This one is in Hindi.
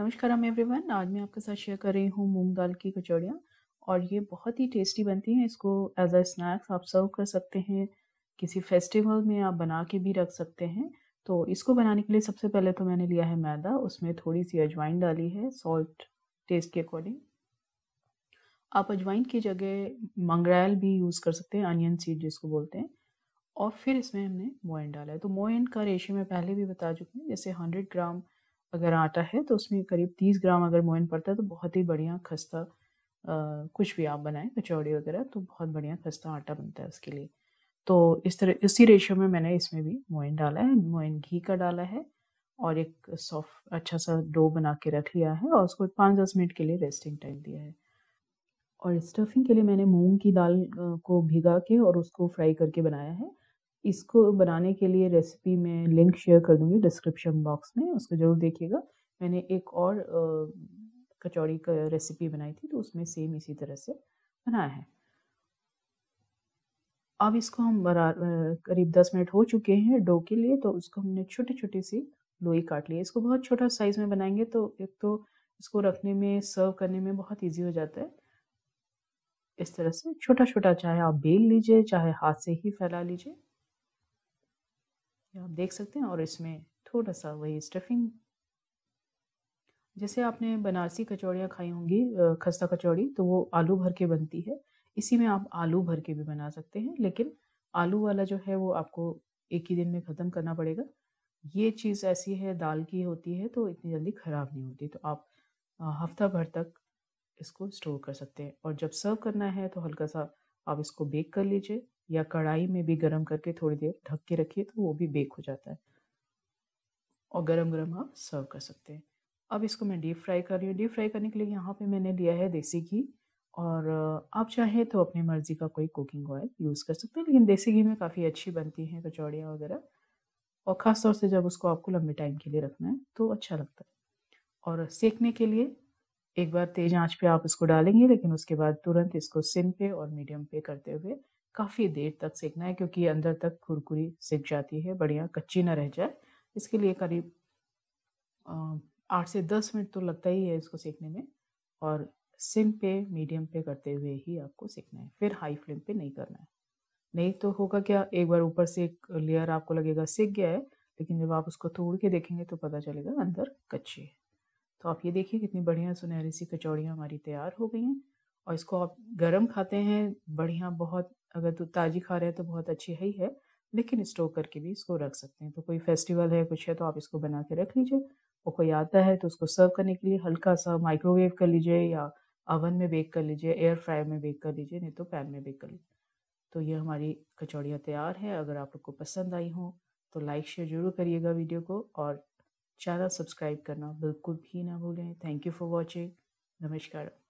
नमस्कार हम एवरीवन आज मैं आपके साथ शेयर कर रही हूँ मूंग दाल की कचौड़ियाँ और ये बहुत ही टेस्टी बनती हैं इसको एज अ स्नैक्स आप सर्व कर सकते हैं किसी फेस्टिवल में आप बना के भी रख सकते हैं तो इसको बनाने के लिए सबसे पहले तो मैंने लिया है मैदा उसमें थोड़ी सी अजवाइन डाली है सॉल्ट टेस्ट के अकॉर्डिंग आप अजवाइन की जगह मंगरायल भी यूज़ कर सकते हैं अनियन सीड जिसको बोलते हैं और फिर इसमें हमने मोइन डाला है तो मोइन का रेशियो मैं पहले भी बता चुकी हूँ जैसे हंड्रेड ग्राम अगर आटा है तो उसमें करीब तीस ग्राम अगर मोहन पड़ता है तो बहुत ही बढ़िया खस्ता कुछ भी आप बनाएं कचौड़ी वगैरह तो बहुत बढ़िया खस्ता आटा बनता है उसके लिए तो इस तरह इसी रेशियो में मैंने इसमें भी मोइन डाला है मोइन घी का डाला है और एक सॉफ्ट अच्छा सा डो बना के रख लिया है और उसको पाँच दस मिनट के लिए रेस्टिंग टाइम दिया है और स्टफिंग के लिए मैंने मूंग की दाल को भिगा के और उसको फ्राई करके बनाया है इसको बनाने के लिए रेसिपी मैं लिंक शेयर कर दूँगी डिस्क्रिप्शन बॉक्स में उसको ज़रूर देखिएगा मैंने एक और कचौड़ी का रेसिपी बनाई थी तो उसमें सेम इसी तरह से बनाया है अब इसको हम बरा करीब दस मिनट हो चुके हैं डो के लिए तो उसको हमने छोटी छोटी सी लोई काट ली इसको बहुत छोटा साइज़ में बनाएंगे तो एक तो इसको रखने में सर्व करने में बहुत इजी हो जाता है इस तरह से छोटा छोटा चाहे आप बेल लीजिए चाहे हाथ से ही फैला लीजिए ये आप देख सकते हैं और इसमें थोड़ा सा वही स्टफिंग जैसे आपने बनारसी कचौड़ियाँ खाई होंगी खस्ता कचौड़ी तो वो आलू भर के बनती है इसी में आप आलू भर के भी बना सकते हैं लेकिन आलू वाला जो है वो आपको एक ही दिन में ख़त्म करना पड़ेगा ये चीज़ ऐसी है दाल की होती है तो इतनी जल्दी ख़राब नहीं होती तो आप हफ्ता भर तक इसको स्टोर कर सकते हैं और जब सर्व करना है तो हल्का सा आप इसको बेक कर लीजिए या कढ़ाई में भी गर्म करके थोड़ी देर ढक के रखिए तो वो भी बेक हो जाता है और गरम गरम आप सर्व कर सकते हैं अब इसको मैं डीप फ्राई कर रही हूँ डीप फ्राई करने के लिए यहाँ पे मैंने लिया है देसी घी और आप चाहें तो अपनी मर्ज़ी का कोई कुकिंग ऑयल यूज़ कर सकते हैं लेकिन देसी घी में काफ़ी अच्छी बनती हैं कचौड़ियाँ वगैरह और ख़ास तौर से जब उसको आपको लंबे टाइम के लिए रखना है तो अच्छा लगता है और सेकने के लिए एक बार तेज़ आंच पे आप इसको डालेंगे लेकिन उसके बाद तुरंत इसको सिम पे और मीडियम पे करते हुए काफ़ी देर तक सेकना है क्योंकि अंदर तक कुरकुरी सेक जाती है बढ़िया कच्ची ना रह जाए इसके लिए करीब आठ से दस मिनट तो लगता ही है इसको सेकने में और सिम पे मीडियम पे करते हुए ही आपको सेकना है फिर हाई फ्लेम पे नहीं करना है नहीं तो होगा क्या एक बार ऊपर से एक लेयर आपको लगेगा सेक गया है लेकिन जब आप उसको तोड़ के देखेंगे तो पता चलेगा अंदर कच्ची है तो आप ये देखिए कितनी बढ़िया सुनहरी सी कचौड़ियाँ हमारी तैयार हो गई हैं और इसको आप गर्म खाते हैं बढ़िया बहुत अगर दूध ताजी खा रहे हैं तो बहुत अच्छी है ही है लेकिन स्टोर करके भी इसको रख सकते हैं तो कोई फेस्टिवल है कुछ है तो आप इसको बना के रख लीजिए और कोई आता है तो उसको सर्व करने के लिए हल्का सा माइक्रोवेव कर लीजिए या अवन में बेक कर लीजिए एयर फ्रायर में बेक कर लीजिए नहीं तो पैन में बेक कर लीजिए तो ये हमारी कचौड़ियाँ तैयार है अगर आप लोग को पसंद आई हो तो लाइक शेयर जरूर करिएगा वीडियो को और चैनल सब्सक्राइब करना बिल्कुल भी ना भूलें थैंक यू फॉर वॉचिंग नमस्कार